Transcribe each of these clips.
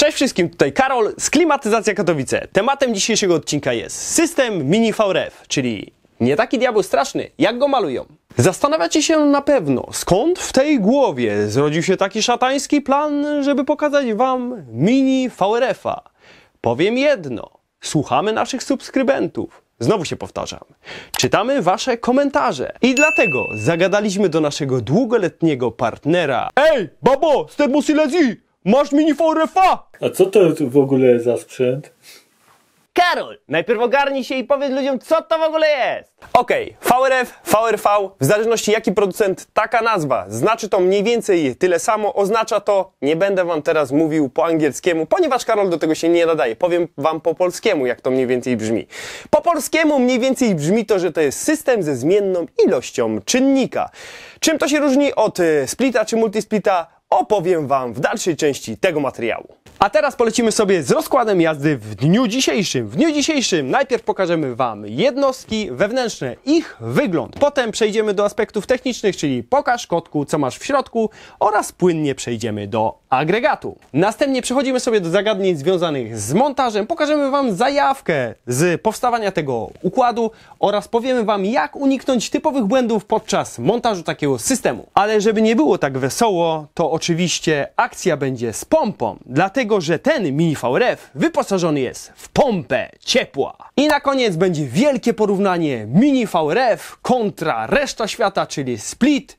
Cześć wszystkim, tutaj Karol z Klimatyzacja Katowice. Tematem dzisiejszego odcinka jest system Mini VRF, czyli nie taki diabeł straszny, jak go malują. Zastanawiacie się na pewno, skąd w tej głowie zrodził się taki szatański plan, żeby pokazać Wam Mini VRF-a. Powiem jedno, słuchamy naszych subskrybentów. Znowu się powtarzam. Czytamy Wasze komentarze. I dlatego zagadaliśmy do naszego długoletniego partnera. Ej, babo, z termosilezji! Masz mini fa! A co to w ogóle za sprzęt? Karol, najpierw ogarnij się i powiedz ludziom, co to w ogóle jest. Okej, okay. VRF, VRV, w zależności jaki producent, taka nazwa. Znaczy to mniej więcej tyle samo, oznacza to, nie będę wam teraz mówił po angielskiemu, ponieważ Karol do tego się nie nadaje. Powiem wam po polskiemu, jak to mniej więcej brzmi. Po polskiemu mniej więcej brzmi to, że to jest system ze zmienną ilością czynnika. Czym to się różni od e, splita czy multisplita? opowiem Wam w dalszej części tego materiału. A teraz polecimy sobie z rozkładem jazdy w dniu dzisiejszym. W dniu dzisiejszym najpierw pokażemy Wam jednostki wewnętrzne, ich wygląd. Potem przejdziemy do aspektów technicznych, czyli pokaż kotku, co masz w środku oraz płynnie przejdziemy do agregatu. Następnie przechodzimy sobie do zagadnień związanych z montażem. Pokażemy Wam zajawkę z powstawania tego układu oraz powiemy Wam, jak uniknąć typowych błędów podczas montażu takiego systemu. Ale żeby nie było tak wesoło, to oczywiście akcja będzie z pompą, dlatego że ten Mini VRF wyposażony jest w pompę ciepła. I na koniec będzie wielkie porównanie Mini VRF kontra reszta świata, czyli Split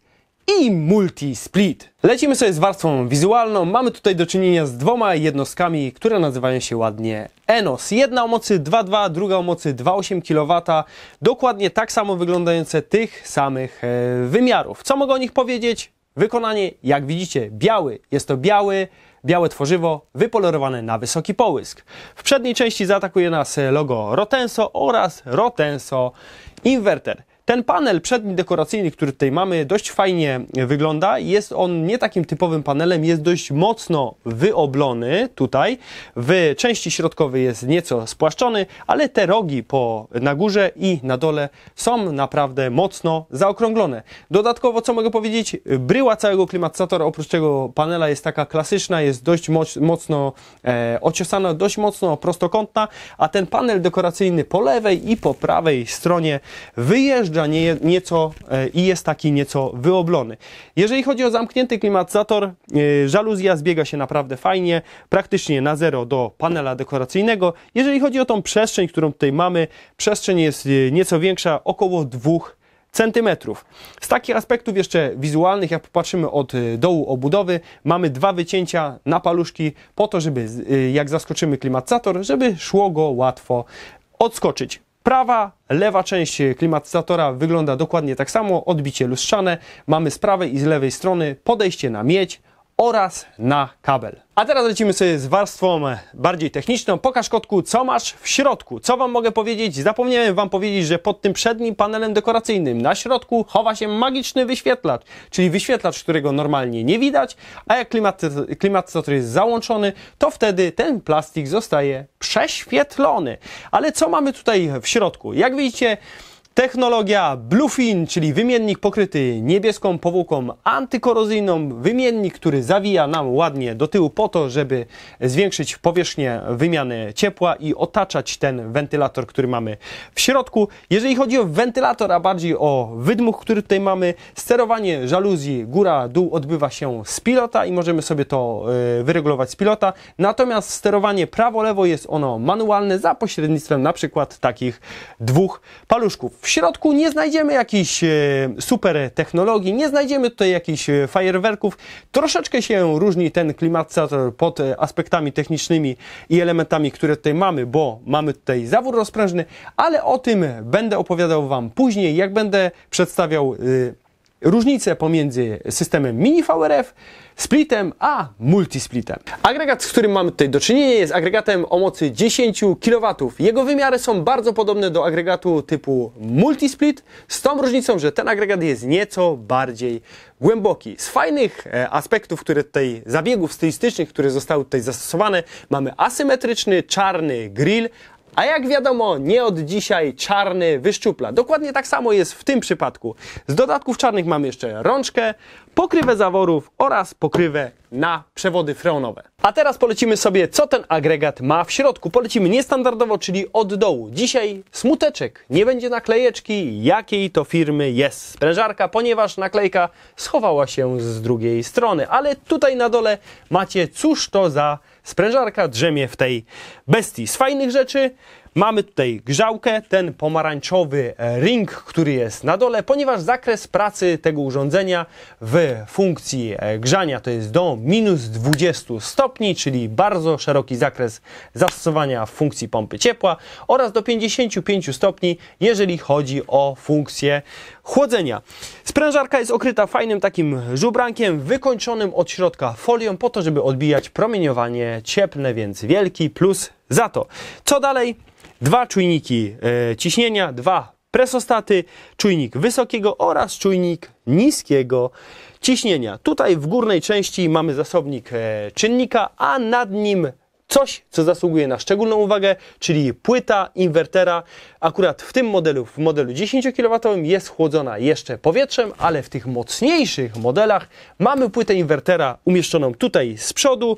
i multi-split. Lecimy sobie z warstwą wizualną. Mamy tutaj do czynienia z dwoma jednostkami, które nazywają się ładnie ENOS. Jedna o mocy 2,2, druga o mocy 2,8 kW. Dokładnie tak samo wyglądające tych samych e, wymiarów. Co mogę o nich powiedzieć? Wykonanie, jak widzicie, biały. Jest to biały, białe tworzywo wypolerowane na wysoki połysk. W przedniej części zaatakuje nas logo Rotenso oraz Rotenso Inverter. Ten panel przedni dekoracyjny, który tutaj mamy, dość fajnie wygląda. Jest on nie takim typowym panelem, jest dość mocno wyoblony tutaj. W części środkowej jest nieco spłaszczony, ale te rogi po, na górze i na dole są naprawdę mocno zaokrąglone. Dodatkowo, co mogę powiedzieć, bryła całego klimatyzatora, oprócz tego panela jest taka klasyczna, jest dość moc, mocno e, ociosana, dość mocno prostokątna, a ten panel dekoracyjny po lewej i po prawej stronie wyjeżdża nie, nieco e, i jest taki nieco wyoblony. Jeżeli chodzi o zamknięty klimatyzator, e, żaluzja zbiega się naprawdę fajnie, praktycznie na zero do panela dekoracyjnego. Jeżeli chodzi o tą przestrzeń, którą tutaj mamy, przestrzeń jest e, nieco większa, około 2 centymetrów. Z takich aspektów jeszcze wizualnych, jak popatrzymy od dołu obudowy, mamy dwa wycięcia na paluszki po to, żeby jak zaskoczymy klimatyzator, żeby szło go łatwo odskoczyć. Prawa, lewa część klimatyzatora wygląda dokładnie tak samo, odbicie lustrzane, mamy z prawej i z lewej strony podejście na miedź, oraz na kabel. A teraz lecimy sobie z warstwą bardziej techniczną. Pokaż kotku, co masz w środku. Co Wam mogę powiedzieć? Zapomniałem Wam powiedzieć, że pod tym przednim panelem dekoracyjnym na środku chowa się magiczny wyświetlacz, czyli wyświetlacz, którego normalnie nie widać, a jak klimatyzator klimat, jest załączony, to wtedy ten plastik zostaje prześwietlony. Ale co mamy tutaj w środku? Jak widzicie, Technologia Bluefin, czyli wymiennik pokryty niebieską powłoką antykorozyjną, wymiennik, który zawija nam ładnie do tyłu po to, żeby zwiększyć powierzchnię wymiany ciepła i otaczać ten wentylator, który mamy w środku. Jeżeli chodzi o wentylator, a bardziej o wydmuch, który tutaj mamy, sterowanie żaluzji góra-dół odbywa się z pilota i możemy sobie to e, wyregulować z pilota. Natomiast sterowanie prawo-lewo jest ono manualne za pośrednictwem na przykład takich dwóch paluszków. W środku nie znajdziemy jakichś e, super technologii, nie znajdziemy tutaj jakichś e, fajerwerków. Troszeczkę się różni ten klimatyzator pod e, aspektami technicznymi i elementami, które tutaj mamy, bo mamy tutaj zawór rozprężny, ale o tym będę opowiadał Wam później, jak będę przedstawiał różnice pomiędzy systemem mini VRF, splitem a multisplitem. Agregat, z którym mamy tutaj do czynienia jest agregatem o mocy 10 kW. Jego wymiary są bardzo podobne do agregatu typu multisplit, z tą różnicą, że ten agregat jest nieco bardziej głęboki. Z fajnych e, aspektów, które tutaj, zabiegów stylistycznych, które zostały tutaj zastosowane, mamy asymetryczny, czarny grill, a jak wiadomo, nie od dzisiaj czarny wyszczupla. Dokładnie tak samo jest w tym przypadku. Z dodatków czarnych mam jeszcze rączkę, pokrywę zaworów oraz pokrywę na przewody freonowe. A teraz polecimy sobie, co ten agregat ma w środku. Polecimy niestandardowo, czyli od dołu. Dzisiaj smuteczek, nie będzie naklejeczki, jakiej to firmy jest sprężarka, ponieważ naklejka schowała się z drugiej strony. Ale tutaj na dole macie, cóż to za Sprężarka drzemie w tej bestii. Z fajnych rzeczy Mamy tutaj grzałkę, ten pomarańczowy e, ring, który jest na dole, ponieważ zakres pracy tego urządzenia w funkcji e, grzania to jest do minus 20 stopni, czyli bardzo szeroki zakres zastosowania w funkcji pompy ciepła oraz do 55 stopni, jeżeli chodzi o funkcję chłodzenia. Sprężarka jest okryta fajnym takim żubrankiem wykończonym od środka folią po to, żeby odbijać promieniowanie cieplne, więc wielki plus za to. Co dalej? dwa czujniki e, ciśnienia, dwa presostaty, czujnik wysokiego oraz czujnik niskiego ciśnienia. Tutaj w górnej części mamy zasobnik e, czynnika, a nad nim coś, co zasługuje na szczególną uwagę, czyli płyta inwertera. Akurat w tym modelu, w modelu 10 kW jest chłodzona jeszcze powietrzem, ale w tych mocniejszych modelach mamy płytę inwertera umieszczoną tutaj z przodu,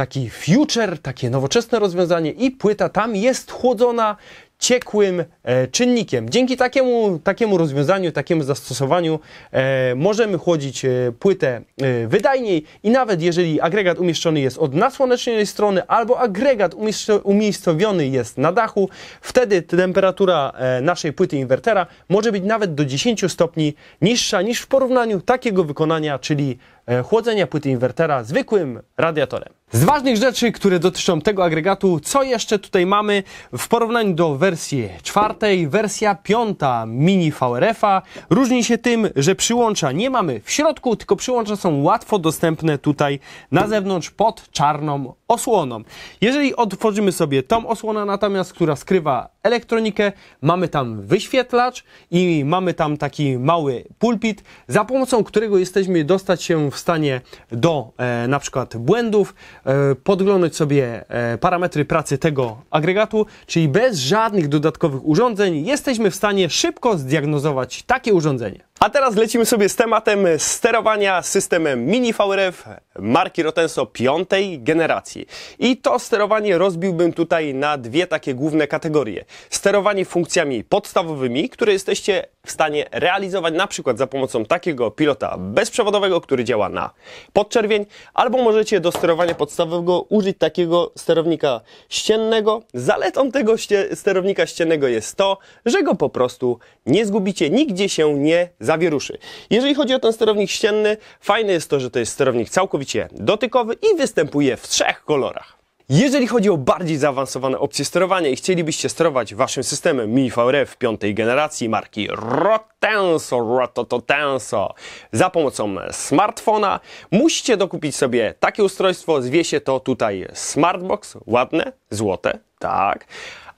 taki future, takie nowoczesne rozwiązanie i płyta tam jest chłodzona ciekłym e, czynnikiem. Dzięki takiemu, takiemu rozwiązaniu, takiemu zastosowaniu e, możemy chłodzić e, płytę e, wydajniej i nawet jeżeli agregat umieszczony jest od nasłonecznej strony albo agregat umiejscowiony jest na dachu, wtedy temperatura e, naszej płyty inwertera może być nawet do 10 stopni niższa niż w porównaniu takiego wykonania, czyli E, chłodzenia płyty inwertera zwykłym radiatorem. Z ważnych rzeczy, które dotyczą tego agregatu, co jeszcze tutaj mamy w porównaniu do wersji czwartej, wersja piąta mini VRF-a różni się tym, że przyłącza nie mamy w środku, tylko przyłącza są łatwo dostępne tutaj na zewnątrz pod czarną osłoną. Jeżeli otworzymy sobie tą osłonę natomiast, która skrywa elektronikę, mamy tam wyświetlacz i mamy tam taki mały pulpit, za pomocą którego jesteśmy dostać się w stanie do e, na przykład błędów, e, podglądać sobie e, parametry pracy tego agregatu, czyli bez żadnych dodatkowych urządzeń jesteśmy w stanie szybko zdiagnozować takie urządzenie. A teraz lecimy sobie z tematem sterowania systemem Mini VRF marki Rotenso piątej generacji. I to sterowanie rozbiłbym tutaj na dwie takie główne kategorie. Sterowanie funkcjami podstawowymi, które jesteście w stanie realizować na przykład za pomocą takiego pilota bezprzewodowego, który działa na podczerwień, albo możecie do sterowania podstawowego użyć takiego sterownika ściennego. Zaletą tego sterownika ściennego jest to, że go po prostu nie zgubicie, nigdzie się nie zawieruszy. Jeżeli chodzi o ten sterownik ścienny, fajne jest to, że to jest sterownik całkowicie dotykowy i występuje w trzech kolorach. Jeżeli chodzi o bardziej zaawansowane opcje sterowania i chcielibyście sterować waszym systemem Mini VRF piątej generacji marki Rotenso, Rototenso za pomocą smartfona, musicie dokupić sobie takie ustrojstwo, zwie się to tutaj Smartbox, ładne, złote, tak,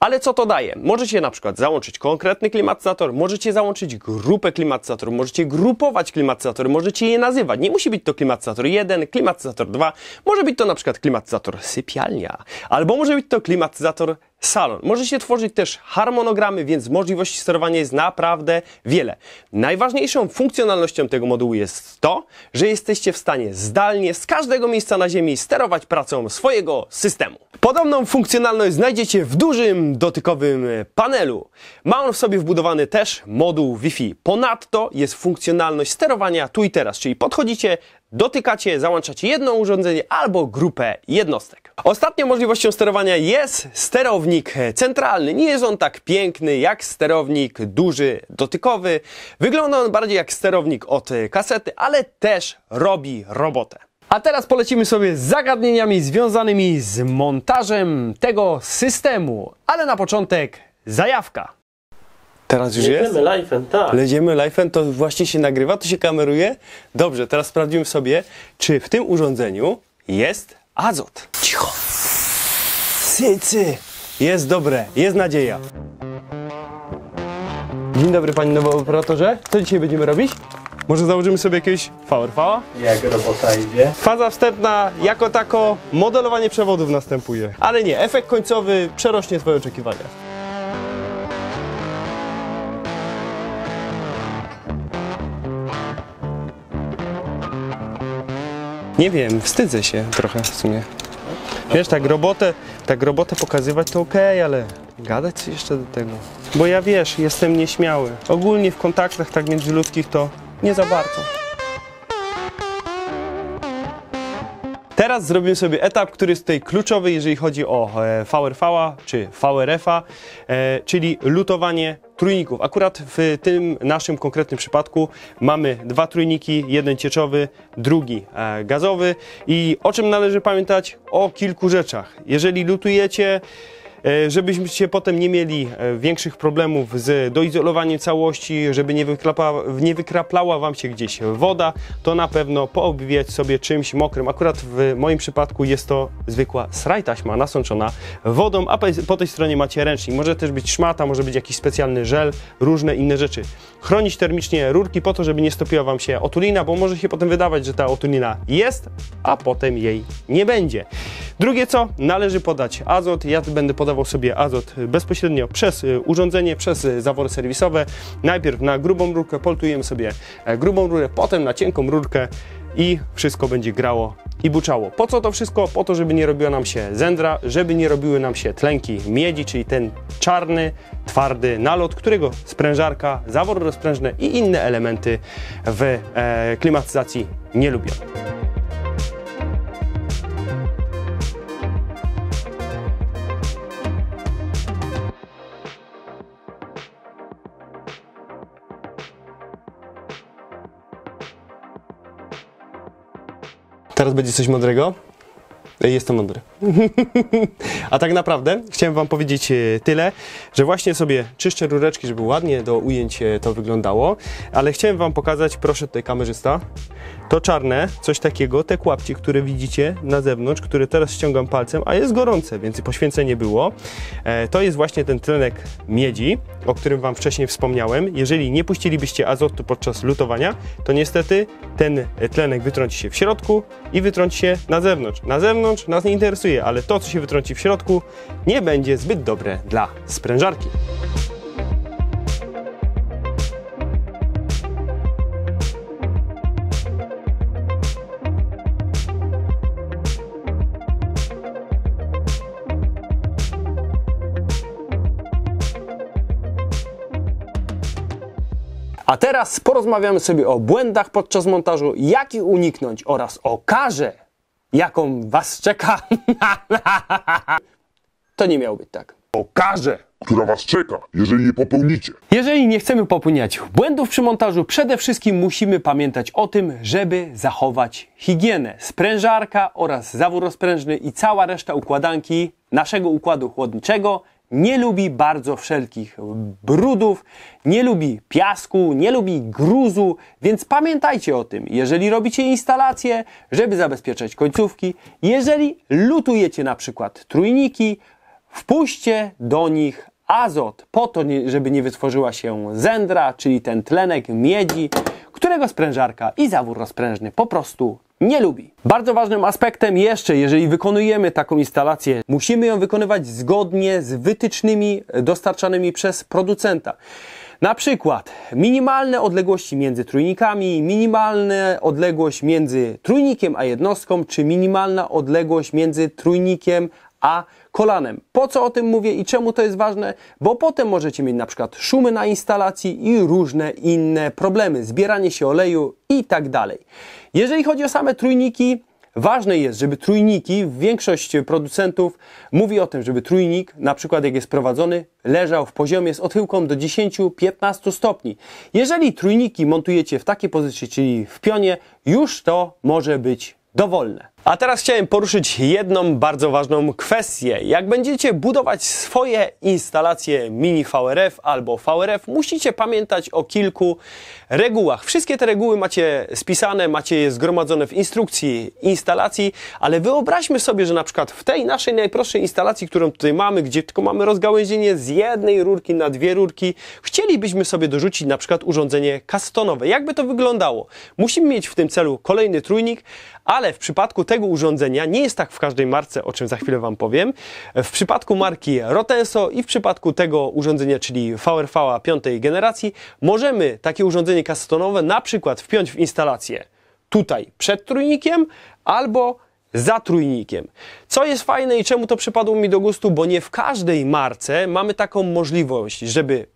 ale co to daje? Możecie na przykład załączyć konkretny klimatyzator, możecie załączyć grupę klimatyzatorów, możecie grupować klimatyzatory, możecie je nazywać. Nie musi być to klimatyzator 1, klimatyzator 2, może być to na przykład klimatyzator sypialnia, albo może być to klimatyzator salon. Może się tworzyć też harmonogramy, więc możliwości sterowania jest naprawdę wiele. Najważniejszą funkcjonalnością tego modułu jest to, że jesteście w stanie zdalnie z każdego miejsca na Ziemi sterować pracą swojego systemu. Podobną funkcjonalność znajdziecie w dużym dotykowym panelu. Ma on w sobie wbudowany też moduł Wi-Fi. Ponadto jest funkcjonalność sterowania tu i teraz, czyli podchodzicie, dotykacie, załączacie jedno urządzenie albo grupę jednostek. Ostatnią możliwością sterowania jest sterownik centralny. Nie jest on tak piękny jak sterownik duży, dotykowy. Wygląda on bardziej jak sterownik od kasety, ale też robi robotę. A teraz polecimy sobie zagadnieniami związanymi z montażem tego systemu. Ale na początek zajawka. Teraz już Jedziemy jest? live'em, tak. Jedziemy live'em, to właśnie się nagrywa, to się kameruje. Dobrze, teraz sprawdzimy sobie, czy w tym urządzeniu jest azot. Cicho. Sycy. Jest dobre, jest nadzieja. Dzień dobry panie nowy operatorze. Co dzisiaj będziemy robić? Może założymy sobie jakieś VRV? -a? Jak robota idzie? Faza wstępna, jako tako, modelowanie przewodów następuje. Ale nie, efekt końcowy przerośnie twoje oczekiwania. Nie wiem, wstydzę się trochę w sumie. Wiesz, tak robotę, tak robotę pokazywać to okej, okay, ale gadać jeszcze do tego. Bo ja wiesz, jestem nieśmiały. Ogólnie w kontaktach tak międzyludzkich to nie za bardzo. Teraz zrobimy sobie etap, który jest tutaj kluczowy, jeżeli chodzi o VRV e, czy VRF-a, e, czyli lutowanie trójników. Akurat w tym naszym konkretnym przypadku mamy dwa trójniki, jeden cieczowy, drugi e, gazowy i o czym należy pamiętać? O kilku rzeczach. Jeżeli lutujecie E, żebyśmy potem nie mieli e, większych problemów z doizolowaniem całości, żeby nie, nie wykraplała Wam się gdzieś woda, to na pewno poobwiać sobie czymś mokrym. Akurat w moim przypadku jest to zwykła srajtaśma nasączona wodą, a po tej stronie macie ręcznik. Może też być szmata, może być jakiś specjalny żel, różne inne rzeczy. Chronić termicznie rurki po to, żeby nie stopiła Wam się otulina, bo może się potem wydawać, że ta otulina jest, a potem jej nie będzie. Drugie co? Należy podać azot. Ja będę podawał doładował sobie azot bezpośrednio przez y, urządzenie, przez y, zawory serwisowe. Najpierw na grubą rurkę, poltujemy sobie e, grubą rurę, potem na cienką rurkę i wszystko będzie grało i buczało. Po co to wszystko? Po to, żeby nie robiło nam się zędra, żeby nie robiły nam się tlenki miedzi, czyli ten czarny, twardy nalot, którego sprężarka, zawory rozprężne i inne elementy w e, klimatyzacji nie lubią. Teraz będzie coś mądrego? E, jestem mądry. A tak naprawdę chciałem Wam powiedzieć e, tyle, że właśnie sobie czyszczę rureczki, żeby ładnie do ujęcia e, to wyglądało, ale chciałem Wam pokazać, proszę tutaj kamerzysta, to czarne, coś takiego, te kłapci, które widzicie na zewnątrz, które teraz ściągam palcem, a jest gorące, więc poświęcenie było. E, to jest właśnie ten tlenek miedzi, o którym Wam wcześniej wspomniałem. Jeżeli nie puścilibyście azotu podczas lutowania, to niestety ten tlenek wytrąci się w środku i wytrąci się na zewnątrz. Na zewnątrz nas nie interesuje, ale to, co się wytrąci w środku, nie będzie zbyt dobre dla sprężarki. A teraz porozmawiamy sobie o błędach podczas montażu, jak ich uniknąć oraz o karze, jaką Was czeka. to nie miało być tak. O karze! która Was czeka, jeżeli nie popełnicie. Jeżeli nie chcemy popełniać błędów przy montażu, przede wszystkim musimy pamiętać o tym, żeby zachować higienę. Sprężarka oraz zawór rozprężny i cała reszta układanki naszego układu chłodniczego nie lubi bardzo wszelkich brudów, nie lubi piasku, nie lubi gruzu, więc pamiętajcie o tym, jeżeli robicie instalacje, żeby zabezpieczać końcówki, jeżeli lutujecie na przykład trójniki, wpuśćcie do nich azot po to, żeby nie wytworzyła się zendra, czyli ten tlenek miedzi, którego sprężarka i zawór rozprężny po prostu nie lubi. Bardzo ważnym aspektem jeszcze, jeżeli wykonujemy taką instalację, musimy ją wykonywać zgodnie z wytycznymi dostarczanymi przez producenta. Na przykład minimalne odległości między trójnikami, minimalna odległość między trójnikiem a jednostką, czy minimalna odległość między trójnikiem a kolanem. Po co o tym mówię i czemu to jest ważne? Bo potem możecie mieć na przykład szumy na instalacji i różne inne problemy, zbieranie się oleju i tak dalej. Jeżeli chodzi o same trójniki, Ważne jest, żeby trójniki, większość producentów mówi o tym, żeby trójnik, na przykład jak jest prowadzony, leżał w poziomie z odchyłką do 10-15 stopni. Jeżeli trójniki montujecie w takiej pozycji, czyli w pionie, już to może być dowolne. A teraz chciałem poruszyć jedną bardzo ważną kwestię. Jak będziecie budować swoje instalacje mini VRF albo VRF, musicie pamiętać o kilku regułach. Wszystkie te reguły macie spisane, macie je zgromadzone w instrukcji instalacji, ale wyobraźmy sobie, że na przykład w tej naszej najprostszej instalacji, którą tutaj mamy, gdzie tylko mamy rozgałęzienie z jednej rurki na dwie rurki, chcielibyśmy sobie dorzucić na przykład urządzenie kastonowe. Jakby to wyglądało? Musimy mieć w tym celu kolejny trójnik, ale w przypadku tego urządzenia nie jest tak w każdej marce, o czym za chwilę Wam powiem. W przypadku marki Rotenso i w przypadku tego urządzenia, czyli VRV piątej generacji, możemy takie urządzenie kasetonowe na przykład wpiąć w instalację tutaj przed trójnikiem albo za trójnikiem. Co jest fajne i czemu to przypadło mi do gustu, bo nie w każdej marce mamy taką możliwość, żeby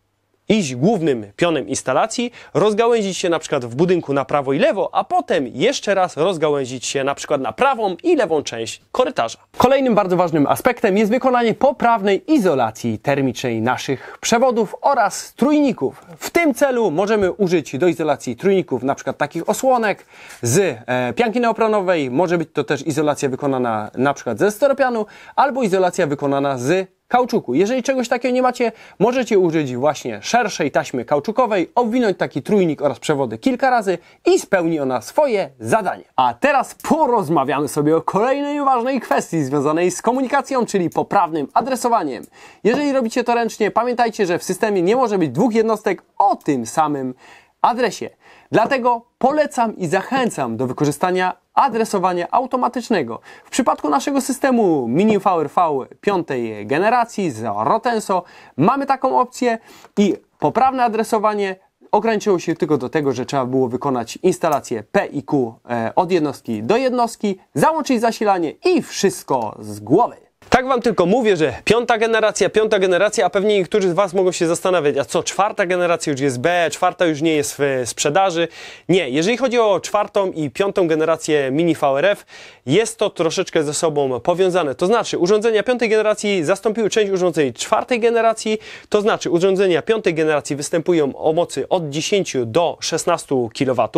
iść głównym pionem instalacji, rozgałęzić się na przykład w budynku na prawo i lewo, a potem jeszcze raz rozgałęzić się na przykład na prawą i lewą część korytarza. Kolejnym bardzo ważnym aspektem jest wykonanie poprawnej izolacji termicznej naszych przewodów oraz trójników. W tym celu możemy użyć do izolacji trójników na przykład takich osłonek z e, pianki neoprenowej, może być to też izolacja wykonana na przykład ze steropianu albo izolacja wykonana z kauczuku. Jeżeli czegoś takiego nie macie, możecie użyć właśnie szerszej taśmy kauczukowej, obwinąć taki trójnik oraz przewody kilka razy i spełni ona swoje zadanie. A teraz porozmawiamy sobie o kolejnej ważnej kwestii związanej z komunikacją, czyli poprawnym adresowaniem. Jeżeli robicie to ręcznie, pamiętajcie, że w systemie nie może być dwóch jednostek o tym samym adresie. Dlatego polecam i zachęcam do wykorzystania adresowania automatycznego. W przypadku naszego systemu Mini VRV piątej generacji z Rotenso mamy taką opcję i poprawne adresowanie ograniczyło się tylko do tego, że trzeba było wykonać instalację P i Q e, od jednostki do jednostki, załączyć zasilanie i wszystko z głowy. Tak Wam tylko mówię, że piąta generacja, piąta generacja, a pewnie niektórzy z Was mogą się zastanawiać, a co, czwarta generacja już jest B, czwarta już nie jest w sprzedaży. Nie, jeżeli chodzi o czwartą i piątą generację Mini VRF, jest to troszeczkę ze sobą powiązane. To znaczy, urządzenia piątej generacji zastąpiły część urządzeń czwartej generacji, to znaczy urządzenia piątej generacji występują o mocy od 10 do 16 kW.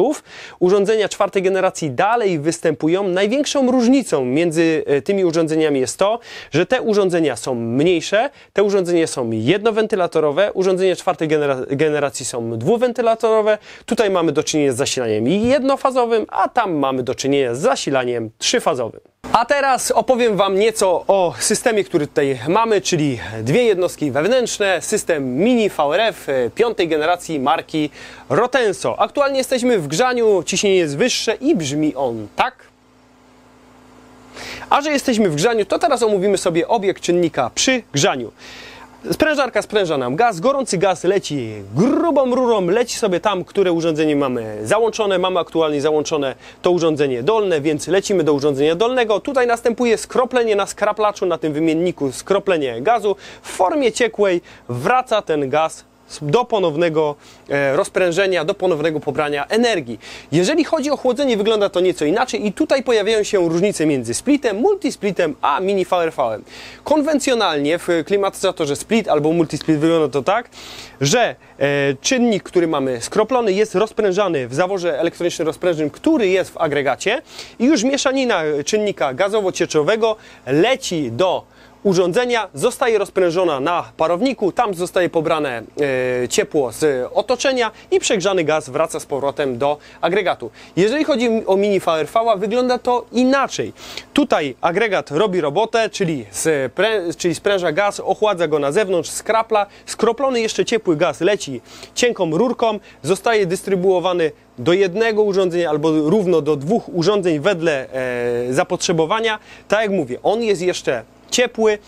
Urządzenia czwartej generacji dalej występują. Największą różnicą między e, tymi urządzeniami jest to, że te urządzenia są mniejsze, te urządzenia są jednowentylatorowe, urządzenia czwartej genera generacji są dwuwentylatorowe, tutaj mamy do czynienia z zasilaniem jednofazowym, a tam mamy do czynienia z zasilaniem trzyfazowym. A teraz opowiem Wam nieco o systemie, który tutaj mamy, czyli dwie jednostki wewnętrzne, system Mini VRF e, piątej generacji marki Rotenso. Aktualnie jesteśmy w grzaniu, ciśnienie jest wyższe i brzmi on tak. A że jesteśmy w grzaniu, to teraz omówimy sobie obieg czynnika przy grzaniu. Sprężarka spręża nam gaz, gorący gaz leci grubą rurą, leci sobie tam, które urządzenie mamy załączone. Mamy aktualnie załączone to urządzenie dolne, więc lecimy do urządzenia dolnego. Tutaj następuje skroplenie na skraplaczu, na tym wymienniku skroplenie gazu. W formie ciekłej wraca ten gaz do ponownego e, rozprężenia, do ponownego pobrania energii. Jeżeli chodzi o chłodzenie, wygląda to nieco inaczej i tutaj pojawiają się różnice między splitem, multisplitem, a mini firefallem. Konwencjonalnie w klimatyzatorze split albo multisplit wygląda to tak, że e, czynnik, który mamy skroplony, jest rozprężany w zaworze elektronicznym rozprężnym, który jest w agregacie i już mieszanina czynnika gazowo-cieczowego leci do urządzenia, zostaje rozprężona na parowniku, tam zostaje pobrane e, ciepło z otoczenia i przegrzany gaz wraca z powrotem do agregatu. Jeżeli chodzi o mini VRV, wygląda to inaczej. Tutaj agregat robi robotę, czyli, sprę, czyli spręża gaz, ochładza go na zewnątrz, skrapla, skroplony jeszcze ciepły gaz leci cienką rurką, zostaje dystrybuowany do jednego urządzenia albo równo do dwóch urządzeń wedle e, zapotrzebowania. Tak jak mówię, on jest jeszcze ciepły,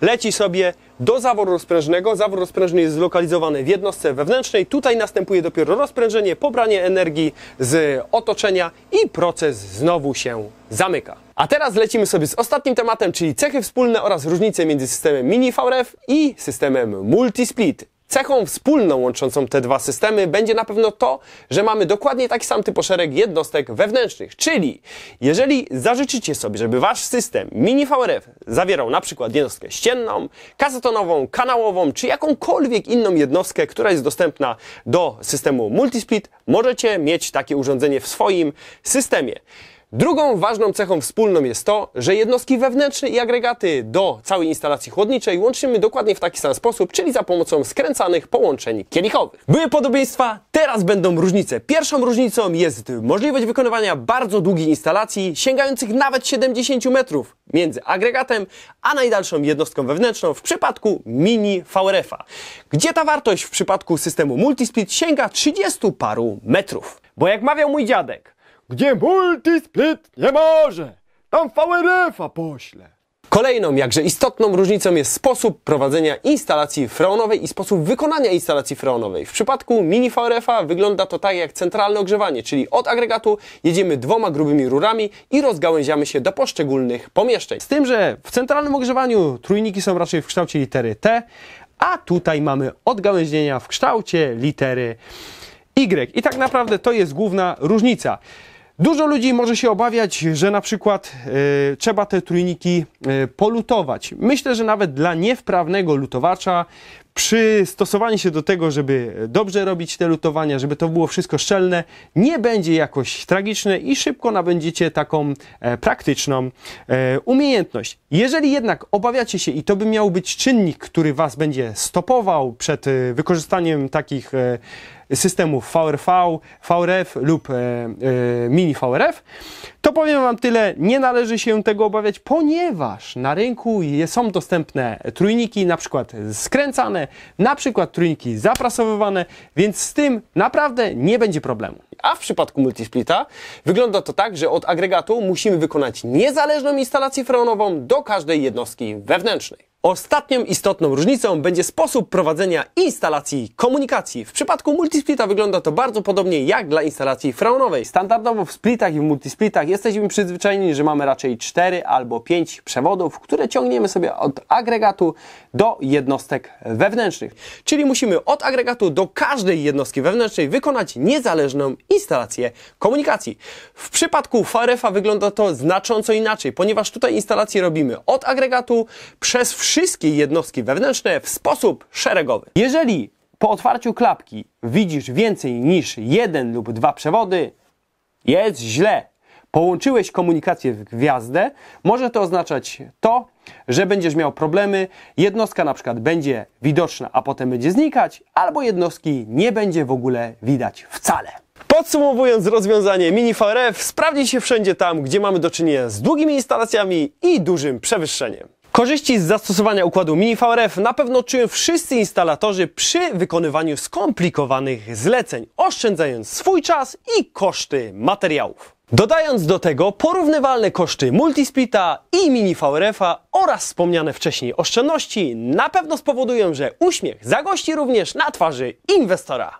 leci sobie do zaworu rozprężnego. Zawór rozprężny jest zlokalizowany w jednostce wewnętrznej. Tutaj następuje dopiero rozprężenie, pobranie energii z otoczenia i proces znowu się zamyka. A teraz lecimy sobie z ostatnim tematem, czyli cechy wspólne oraz różnice między systemem mini VRF i systemem multisplit. Cechą wspólną łączącą te dwa systemy będzie na pewno to, że mamy dokładnie taki sam typoszereg jednostek wewnętrznych, czyli jeżeli zażyczycie sobie, żeby wasz system mini VRF zawierał na przykład jednostkę ścienną, kazetonową, kanałową czy jakąkolwiek inną jednostkę, która jest dostępna do systemu multisplit, możecie mieć takie urządzenie w swoim systemie. Drugą ważną cechą wspólną jest to, że jednostki wewnętrzne i agregaty do całej instalacji chłodniczej łączymy dokładnie w taki sam sposób, czyli za pomocą skręcanych połączeń kielichowych. Były podobieństwa, teraz będą różnice. Pierwszą różnicą jest możliwość wykonywania bardzo długich instalacji, sięgających nawet 70 metrów między agregatem a najdalszą jednostką wewnętrzną w przypadku mini VRF-a, gdzie ta wartość w przypadku systemu Multispeed sięga 30 paru metrów. Bo jak mawiał mój dziadek, gdzie multisplit nie może, tam VRF-a pośle. Kolejną, jakże istotną różnicą jest sposób prowadzenia instalacji freonowej i sposób wykonania instalacji freonowej. W przypadku mini VRF-a wygląda to tak jak centralne ogrzewanie, czyli od agregatu jedziemy dwoma grubymi rurami i rozgałęziamy się do poszczególnych pomieszczeń. Z tym, że w centralnym ogrzewaniu trójniki są raczej w kształcie litery T, a tutaj mamy odgałęzienia w kształcie litery Y. I tak naprawdę to jest główna różnica. Dużo ludzi może się obawiać, że na przykład y, trzeba te trójniki y, polutować. Myślę, że nawet dla niewprawnego lutowacza przystosowanie się do tego, żeby dobrze robić te lutowania, żeby to było wszystko szczelne, nie będzie jakoś tragiczne i szybko nabędziecie taką e, praktyczną e, umiejętność. Jeżeli jednak obawiacie się i to by miał być czynnik, który Was będzie stopował przed e, wykorzystaniem takich e, systemów VRV, VRF lub e, e, mini VRF, to powiem Wam tyle, nie należy się tego obawiać, ponieważ na rynku są dostępne trójniki, na przykład skręcane, na przykład trójniki zaprasowywane, więc z tym naprawdę nie będzie problemu. A w przypadku multisplita wygląda to tak, że od agregatu musimy wykonać niezależną instalację freonową do każdej jednostki wewnętrznej. Ostatnią istotną różnicą będzie sposób prowadzenia instalacji komunikacji. W przypadku multisplita wygląda to bardzo podobnie jak dla instalacji freonowej. Standardowo w splitach i w multisplitach jesteśmy przyzwyczajeni, że mamy raczej 4 albo 5 przewodów, które ciągniemy sobie od agregatu do jednostek wewnętrznych. Czyli musimy od agregatu do każdej jednostki wewnętrznej wykonać niezależną instalację komunikacji. W przypadku Farefa wygląda to znacząco inaczej, ponieważ tutaj instalacje robimy od agregatu przez wszystkie jednostki wewnętrzne w sposób szeregowy. Jeżeli po otwarciu klapki widzisz więcej niż jeden lub dwa przewody, jest źle. Połączyłeś komunikację w gwiazdę, może to oznaczać to, że będziesz miał problemy, jednostka na przykład będzie widoczna, a potem będzie znikać, albo jednostki nie będzie w ogóle widać wcale. Podsumowując rozwiązanie Mini VRF sprawdzi się wszędzie tam, gdzie mamy do czynienia z długimi instalacjami i dużym przewyższeniem. Korzyści z zastosowania układu Mini VRF na pewno czują wszyscy instalatorzy przy wykonywaniu skomplikowanych zleceń, oszczędzając swój czas i koszty materiałów. Dodając do tego porównywalne koszty Multisplita i Mini VRF-a oraz wspomniane wcześniej oszczędności na pewno spowodują, że uśmiech zagości również na twarzy inwestora.